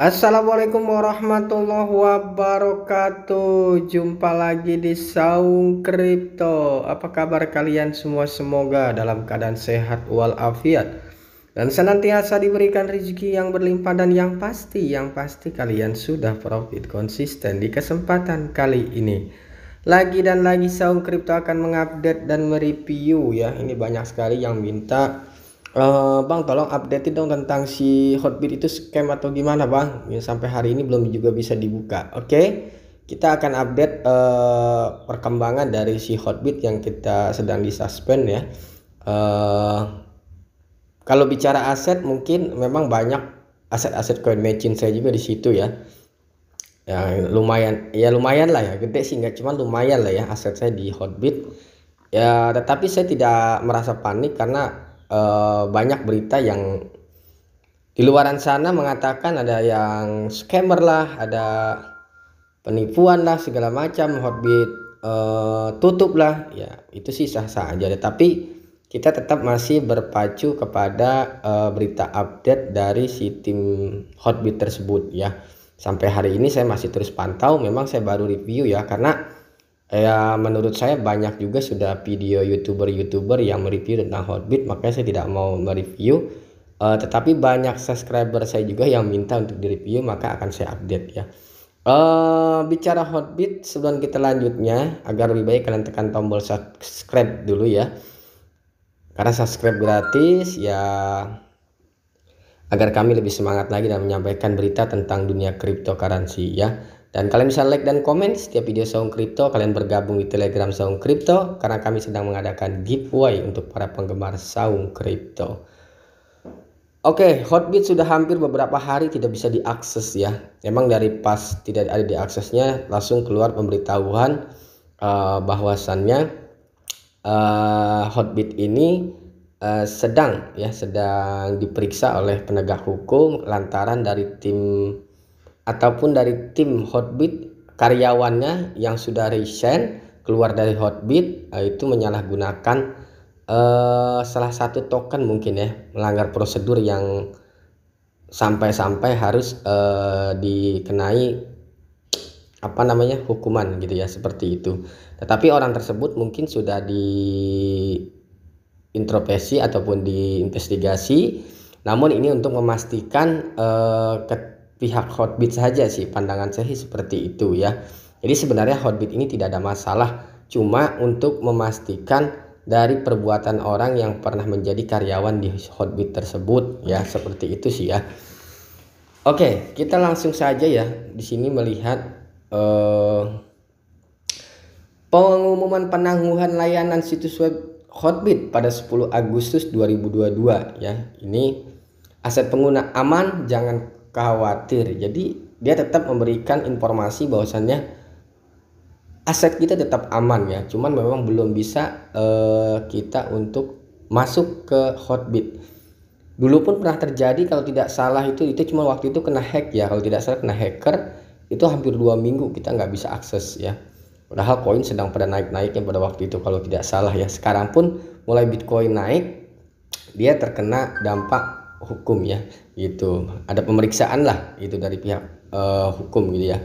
Assalamualaikum warahmatullahi wabarakatuh Jumpa lagi di Saung Kripto Apa kabar kalian semua semoga dalam keadaan sehat walafiat Dan senantiasa diberikan rezeki yang berlimpah dan yang pasti Yang pasti kalian sudah profit konsisten di kesempatan kali ini Lagi dan lagi Saung Kripto akan mengupdate dan mereview ya Ini banyak sekali yang minta Uh, bang tolong update dong tentang si hotbit itu scam atau gimana bang ya, sampai hari ini belum juga bisa dibuka oke okay? kita akan update uh, perkembangan dari si hotbit yang kita sedang disuspend ya uh, kalau bicara aset mungkin memang banyak aset-aset coin matching saya juga di situ ya ya lumayan ya lumayan lah ya gede sih nggak cuma lumayan lah ya aset saya di hotbit ya tetapi saya tidak merasa panik karena Eh, banyak berita yang di luaran sana mengatakan ada yang scammer lah, ada penipuan lah segala macam, hotbit uh, tutup lah, ya itu sih sah-sah aja. Tapi kita tetap masih berpacu kepada uh, berita update dari si tim Hotbit tersebut ya. Sampai hari ini saya masih terus pantau, memang saya baru review ya karena ya menurut saya banyak juga sudah video youtuber-youtuber yang mereview tentang Hotbit makanya saya tidak mau mereview uh, tetapi banyak subscriber saya juga yang minta untuk direview maka akan saya update ya uh, bicara Hotbit sebelum kita lanjutnya agar lebih baik kalian tekan tombol subscribe dulu ya karena subscribe gratis ya agar kami lebih semangat lagi dan menyampaikan berita tentang dunia cryptocurrency ya dan kalian bisa like dan komen setiap video Saung Kripto, kalian bergabung di Telegram Saung Kripto karena kami sedang mengadakan giveaway untuk para penggemar Saung Kripto. Oke, okay, Hotbit sudah hampir beberapa hari tidak bisa diakses ya. Memang dari pas tidak ada diaksesnya langsung keluar pemberitahuan uh, bahwasannya uh, Hotbit ini uh, sedang ya sedang diperiksa oleh penegak hukum lantaran dari tim ataupun dari tim Hotbit karyawannya yang sudah resign keluar dari Hotbit eh, itu menyalahgunakan uh, salah satu token mungkin ya melanggar prosedur yang sampai-sampai harus uh, dikenai apa namanya hukuman gitu ya seperti itu. Tetapi orang tersebut mungkin sudah di introspeksi ataupun diinvestigasi. Namun ini untuk memastikan uh, ke, pihak Hotbit saja sih pandangan saya seperti itu ya. Jadi sebenarnya Hotbit ini tidak ada masalah, cuma untuk memastikan dari perbuatan orang yang pernah menjadi karyawan di Hotbit tersebut ya seperti itu sih ya. Oke, kita langsung saja ya di sini melihat eh, pengumuman penangguhan layanan situs web Hotbit pada 10 Agustus 2022 ya. Ini aset pengguna aman, jangan khawatir jadi dia tetap memberikan informasi bahwasannya aset kita tetap aman ya cuman memang belum bisa uh, kita untuk masuk ke hotbit dulu pun pernah terjadi kalau tidak salah itu itu cuma waktu itu kena hack ya kalau tidak salah kena hacker itu hampir dua minggu kita nggak bisa akses ya padahal koin sedang pada naik-naiknya pada waktu itu kalau tidak salah ya sekarang pun mulai bitcoin naik dia terkena dampak hukum ya gitu ada pemeriksaan lah itu dari pihak uh, hukum gitu ya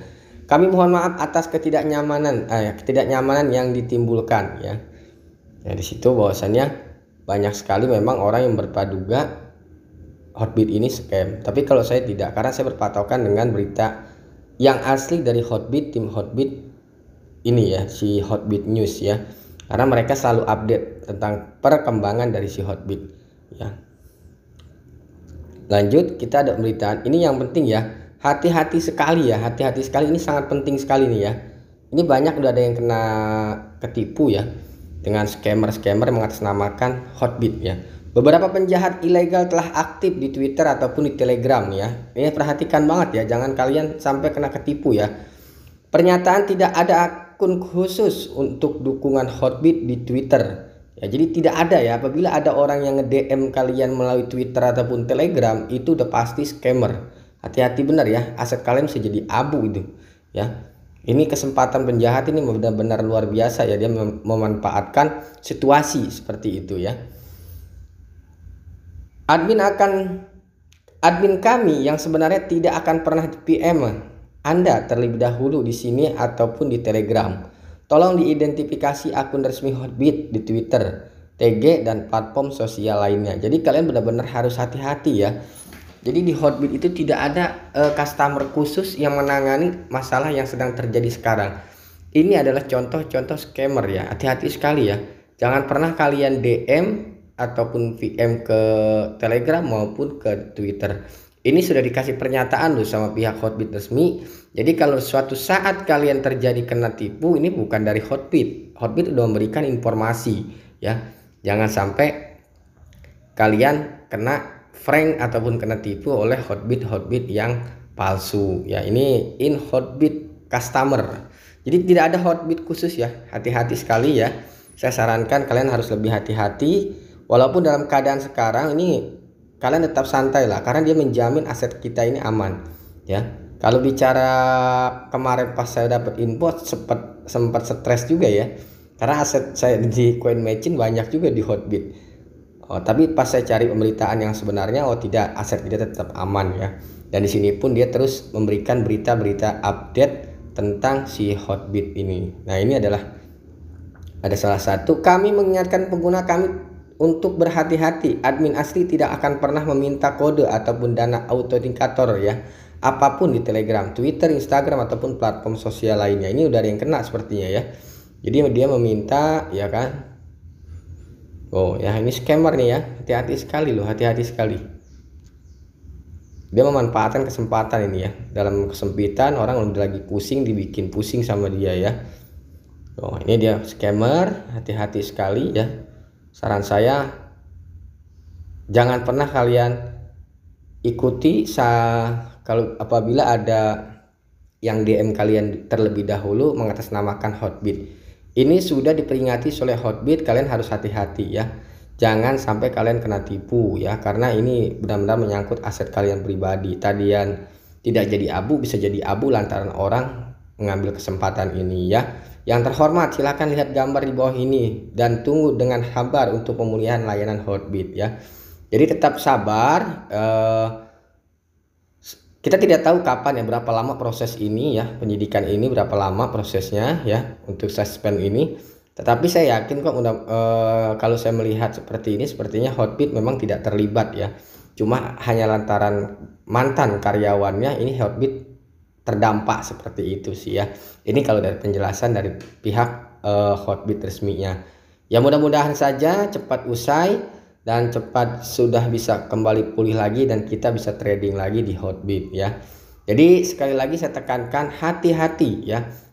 kami mohon maaf atas ketidaknyamanan eh, ketidaknyamanan yang ditimbulkan ya, ya dari situ bahwasannya banyak sekali memang orang yang berpaduga hotbit ini scam tapi kalau saya tidak karena saya berpatokan dengan berita yang asli dari hotbit tim hotbit ini ya si hotbit news ya karena mereka selalu update tentang perkembangan dari si hotbit ya lanjut kita ada pemberitaan ini yang penting ya hati-hati sekali ya hati-hati sekali ini sangat penting sekali nih ya ini banyak udah ada yang kena ketipu ya dengan scammer-scammer mengatasnamakan hotbit ya beberapa penjahat ilegal telah aktif di Twitter ataupun di Telegram ya ini perhatikan banget ya jangan kalian sampai kena ketipu ya pernyataan tidak ada akun khusus untuk dukungan hotbit di Twitter Ya, jadi tidak ada ya apabila ada orang yang nge-DM kalian melalui Twitter ataupun Telegram itu udah pasti scammer. Hati-hati benar ya, aset kalian bisa jadi abu itu. Ya. Ini kesempatan penjahat ini benar-benar luar biasa ya dia mem memanfaatkan situasi seperti itu ya. Admin akan admin kami yang sebenarnya tidak akan pernah di PM Anda terlebih dahulu di sini ataupun di Telegram Tolong diidentifikasi akun resmi Hotbit di Twitter, TG, dan platform sosial lainnya. Jadi kalian benar-benar harus hati-hati ya. Jadi di Hotbit itu tidak ada uh, customer khusus yang menangani masalah yang sedang terjadi sekarang. Ini adalah contoh-contoh scammer ya. Hati-hati sekali ya. Jangan pernah kalian DM ataupun VM ke Telegram maupun ke Twitter. Ini sudah dikasih pernyataan loh sama pihak Hotbit resmi. Jadi kalau suatu saat kalian terjadi kena tipu, ini bukan dari Hotbit. Hotbit udah memberikan informasi ya. Jangan sampai kalian kena frank ataupun kena tipu oleh Hotbit-Hotbit yang palsu. Ya, ini in Hotbit customer. Jadi tidak ada Hotbit khusus ya. Hati-hati sekali ya. Saya sarankan kalian harus lebih hati-hati walaupun dalam keadaan sekarang ini kalian tetap santai lah karena dia menjamin aset kita ini aman ya kalau bicara kemarin pas saya dapat info sempat sempat stres juga ya karena aset saya di coin matching banyak juga di hotbit oh, tapi pas saya cari pemberitaan yang sebenarnya oh tidak aset kita tetap aman ya dan di sini pun dia terus memberikan berita-berita update tentang si hotbit ini nah ini adalah ada salah satu kami mengingatkan pengguna kami untuk berhati-hati, admin asli tidak akan pernah meminta kode ataupun dana autentifikator ya. Apapun di Telegram, Twitter, Instagram ataupun platform sosial lainnya. Ini udah ada yang kena sepertinya ya. Jadi dia meminta ya kan. Oh, ya ini scammer nih ya. Hati-hati sekali loh, hati-hati sekali. Dia memanfaatkan kesempatan ini ya. Dalam kesempitan orang udah lagi pusing dibikin pusing sama dia ya. Oh, ini dia scammer, hati-hati sekali ya saran saya jangan pernah kalian ikuti sa kalau apabila ada yang DM kalian terlebih dahulu mengatasnamakan hotbit. Ini sudah diperingati oleh hotbit, kalian harus hati-hati ya. Jangan sampai kalian kena tipu ya karena ini benar-benar menyangkut aset kalian pribadi. Tadian tidak jadi abu bisa jadi abu lantaran orang mengambil kesempatan ini ya. Yang terhormat, silahkan lihat gambar di bawah ini dan tunggu dengan sabar untuk pemulihan layanan Hotbit ya. Jadi tetap sabar. Eh, kita tidak tahu kapan ya berapa lama proses ini ya penyidikan ini berapa lama prosesnya ya untuk suspend ini. Tetapi saya yakin kok udah, eh, kalau saya melihat seperti ini sepertinya Hotbit memang tidak terlibat ya. Cuma hanya lantaran mantan karyawannya ini Hotbit terdampak seperti itu sih ya. Ini kalau dari penjelasan dari pihak uh, eh, Hotbit resminya. Ya mudah-mudahan saja cepat usai dan cepat sudah bisa kembali pulih lagi dan kita bisa trading lagi di Hotbit ya. Jadi sekali lagi saya tekankan hati-hati ya